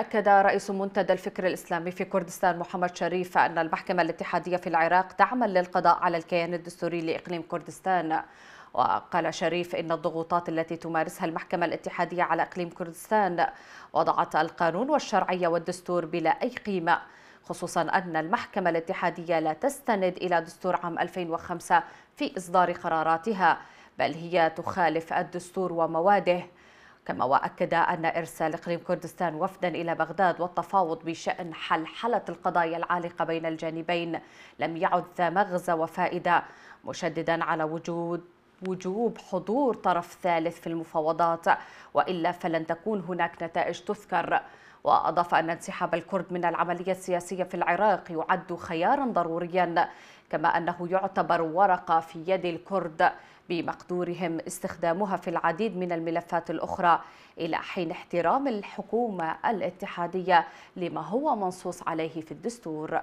أكد رئيس منتدى الفكر الإسلامي في كردستان محمد شريف أن المحكمة الاتحادية في العراق تعمل للقضاء على الكيان الدستوري لإقليم كردستان وقال شريف إن الضغوطات التي تمارسها المحكمة الاتحادية على إقليم كردستان وضعت القانون والشرعية والدستور بلا أي قيمة خصوصا أن المحكمة الاتحادية لا تستند إلى دستور عام 2005 في إصدار قراراتها بل هي تخالف الدستور ومواده كما وأكد أن إرسال إقليم كردستان وفدا إلى بغداد والتفاوض بشأن حلحلة القضايا العالقة بين الجانبين لم يعد ذا مغزى وفائدة مشددا على وجود وجوب حضور طرف ثالث في المفاوضات والا فلن تكون هناك نتائج تذكر واضاف ان انسحاب الكرد من العمليه السياسيه في العراق يعد خيارا ضروريا كما انه يعتبر ورقه في يد الكرد بمقدورهم استخدامها في العديد من الملفات الاخرى الى حين احترام الحكومه الاتحاديه لما هو منصوص عليه في الدستور